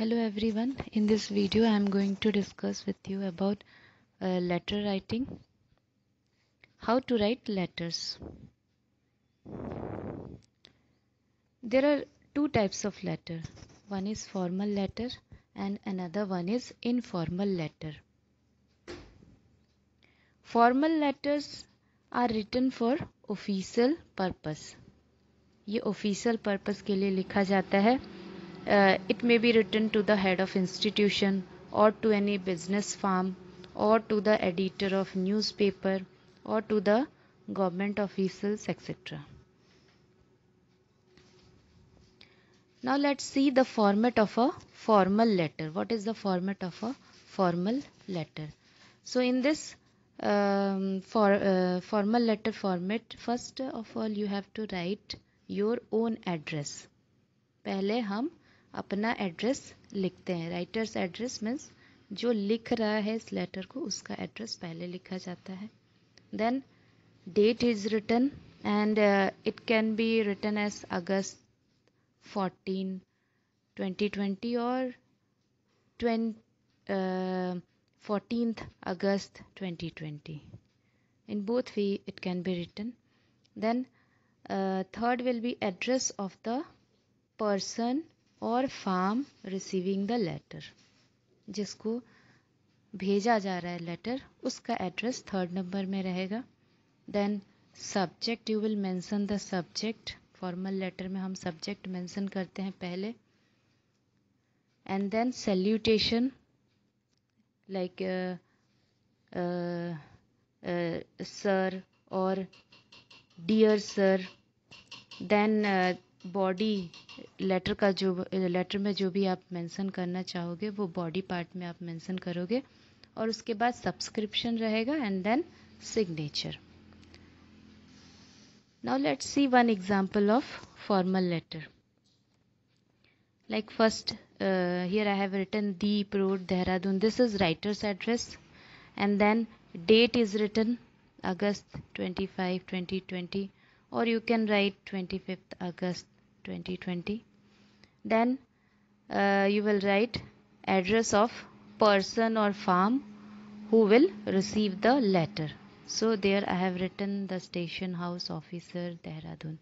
hello everyone in this video i am going to discuss with you about uh, letter writing how to write letters there are two types of letter one is formal letter and another one is informal letter formal letters are written for official purpose ये official purpose के लिए लिखा जाता है Uh, it may be written to the head of institution or to any business firm or to the editor of newspaper or to the government officials etc. Now let's see the format of a formal letter. What is the format of a formal letter? So in this um, for uh, formal letter format, first of all you have to write your own address. पहले हम अपना address लिखते हैं writers address means जो लिख रहा है इस लेटर को उसका एड्रेस पहले लिखा जाता है then date is return and it can be return as August 14 2020 और ट्वें fourteenth August 2020 twenty in both we it can be then then third will be address of the person और firm receiving the letter जिसको भेजा जा रहा है letter उसका address third number में रहेगा then subject you will mention the subject formal letter में हम सब्जेक्ट मेंशन करते हैं पहले and then salutation like sir और dear sir then body letter का जो लेटर में जो भी आप मेंशन करना चाहोगे वो बॉडी पार्ट में आप मेंशन करोगे और उसके बाद सब्सक्रिप्शन रहेगा and then signature now let's see one example of formal letter like first here I have written Deep road Dehradun this is writer's address and then date is written August twenty five twenty twenty or you can write 25th August 2020 then uh, you will write address of person or farm who will receive the letter so there I have written the station house officer Dehradun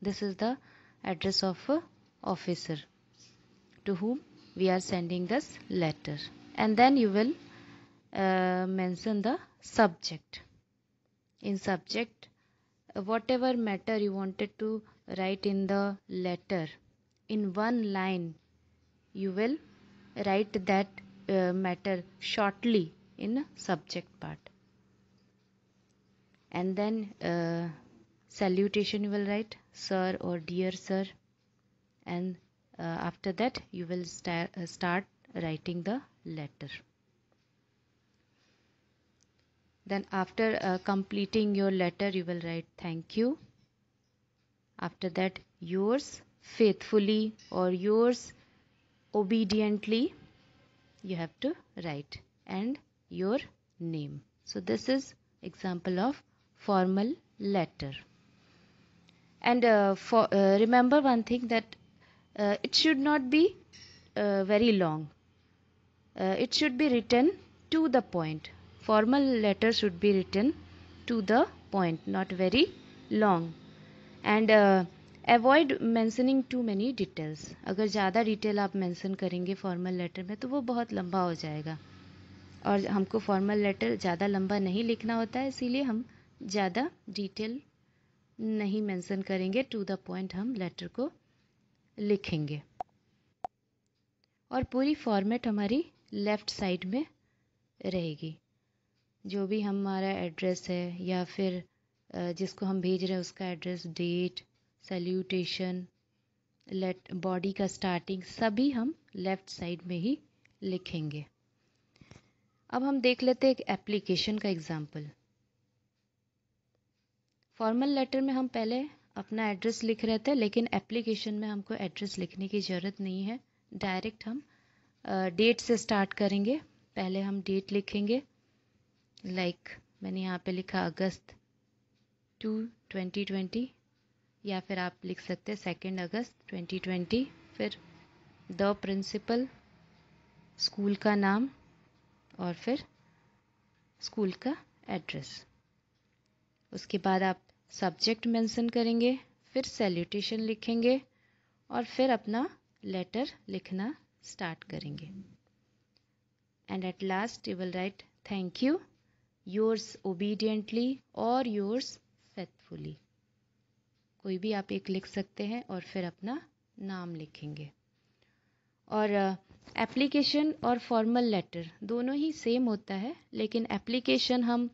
this is the address of uh, officer to whom we are sending this letter and then you will uh, mention the subject in subject whatever matter you wanted to write in the letter in one line you will write that uh, matter shortly in subject part and then uh, salutation you will write sir or dear sir and uh, after that you will uh, start writing the letter then after uh, completing your letter you will write thank you after that yours faithfully or yours obediently you have to write and your name so this is example of formal letter and uh, for uh, remember one thing that uh, it should not be uh, very long uh, it should be written to the point formal letter should be written to the point not very long and uh, avoid mentioning too many details अगर ज़्यादा detail आप मैंसन करेंगे formal letter में तो वो बहुत लंबा हो जाएगा और हमको फॉर्मल लेटर ज़्यादा लंबा नहीं लिखना होता है इसीलिए हम ज़्यादा डिटेल नहीं मेंशन करेंगे टू द पॉइंट हम लेटर को लिखेंगे और पूरी फॉर्मेट हमारी लेफ़्ट साइड में रहेगी जो भी हमारा एड्रेस है या फिर जिसको हम भेज रहे हैं उसका एड्रेस डेट सल्यूटेशन लेट बॉडी का स्टार्टिंग सभी हम लेफ़्ट साइड में ही लिखेंगे अब हम देख लेते हैं एक एप्लीकेशन का एग्ज़ाम्पल फॉर्मल लेटर में हम पहले अपना एड्रेस लिख रहे थे लेकिन एप्लीकेशन में हमको एड्रेस लिखने की ज़रूरत नहीं है डायरेक्ट हम डेट से स्टार्ट करेंगे पहले हम डेट लिखेंगे लाइक like, मैंने यहाँ पे लिखा अगस्त टू ट्वेंटी ट्वेंटी या फिर आप लिख सकते हैं सेकेंड अगस्त ट्वेंटी ट्वेंटी फिर द प्रिंसिपल स्कूल का नाम और फिर स्कूल का एड्रेस उसके बाद आप सब्जेक्ट मेंशन करेंगे फिर सैल्यूटेशन लिखेंगे और फिर अपना लेटर लिखना स्टार्ट करेंगे and at last you will write thank you yours obediently और योर्स फेथफुली कोई भी आप एक लिख सकते हैं और फिर अपना नाम लिखेंगे और एप्लीकेशन और फॉर्मल लेटर दोनों ही सेम होता है लेकिन एप्लीकेशन हम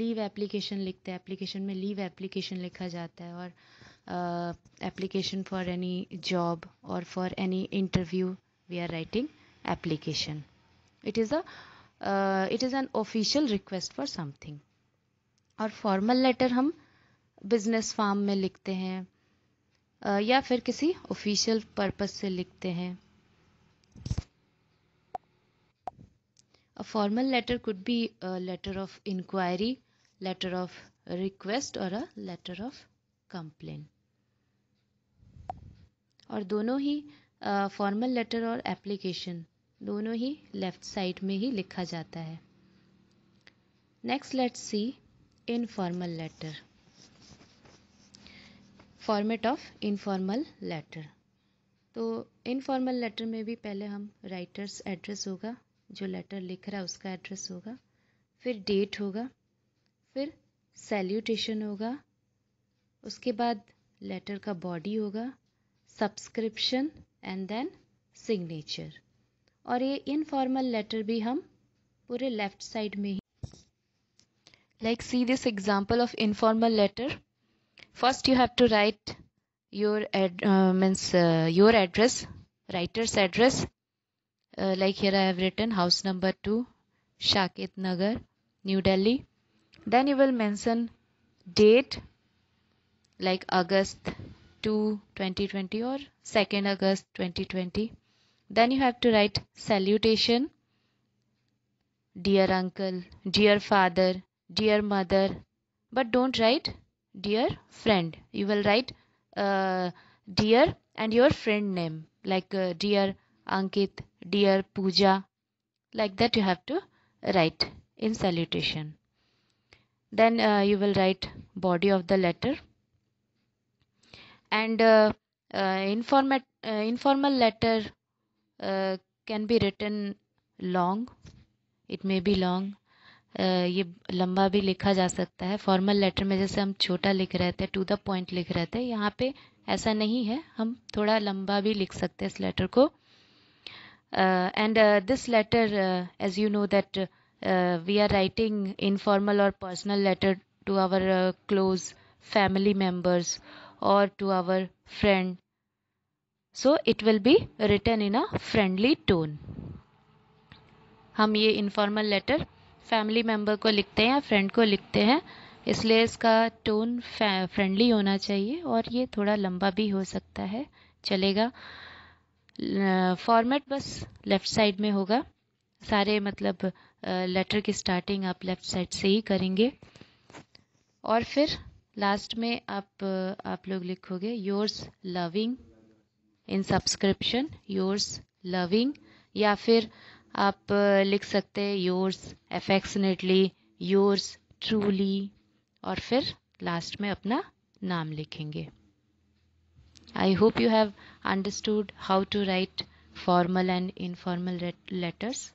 लीव एप्लीकेशन लिखते हैं एप्लीकेशन में लीव एप्लीकेशन लिखा जाता है और एप्लीकेशन फॉर एनी जॉब और for any interview we are writing application it is a it is an official request for something और फॉर्मल लेटर हम बिजनेस फॉर्म में लिखते हैं uh, या फिर किसी ऑफिशियल पर्पज से लिखते हैं a formal letter could be letter of inquiry letter of request और अ लेटर ऑफ कंप्लेन और दोनों ही फॉर्मल uh, लेटर और एप्लीकेशन दोनों ही लेफ्ट साइड में ही लिखा जाता है next let's see informal letter format of informal letter तो इनफॉर्मल लेटर में भी पहले हम राइटर्स एड्रेस होगा जो लेटर लिख रहा है उसका एड्रेस होगा फिर डेट होगा फिर सैल्यूटेशन होगा उसके बाद लेटर का बॉडी होगा सब्सक्रिप्शन एंड देन सिग्नेचर और ये इनफॉर्मल लेटर भी हम पूरे लेफ्ट साइड में ही like see this example of informal letter first you have to write your means your address writer's address like here I have written house number two Saket Nagar new Delhi then you will mention date like August two twenty twenty और second August twenty twenty Then you have to write salutation, dear uncle, dear father, dear mother. But don't write dear friend. You will write uh, dear and your friend name like uh, dear Ankit, dear Puja. Like that you have to write in salutation. Then uh, you will write body of the letter. And uh, uh informat, uh, informal letter can be return long it may be long ये लंबा भी लिखा जा सकता है formal letter में जैसे हम छोटा लिख रहे थे टू द पॉइंट लिख रहे थे यहाँ पे ऐसा नहीं है हम थोड़ा लंबा भी लिख सकते हैं इस लेटर को and this letter as you know that we are writing informal और personal letter to our close family members और to our friend so it will be return in a friendly tone हम ये informal letter family member को लिखते हैं या friend को लिखते हैं इसलिए इसका टोन फ्रेंडली होना चाहिए और ये थोड़ा लंबा भी हो सकता है चलेगा फॉर्मेट बस लेफ़्ट साइड में होगा सारे मतलब लेटर की स्टार्टिंग आप लेफ़्ट साइड से ही करेंगे और फिर लास्ट में आप आप लोग लिखोगे yours loving in subscription yours loving या फिर आप लिख सकते हैं योर्स एफेक्सनेटली योर्स ट्रूली और फिर लास्ट में अपना नाम लिखेंगे I hope you have understood how to write formal and informal letters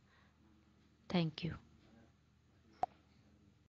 thank you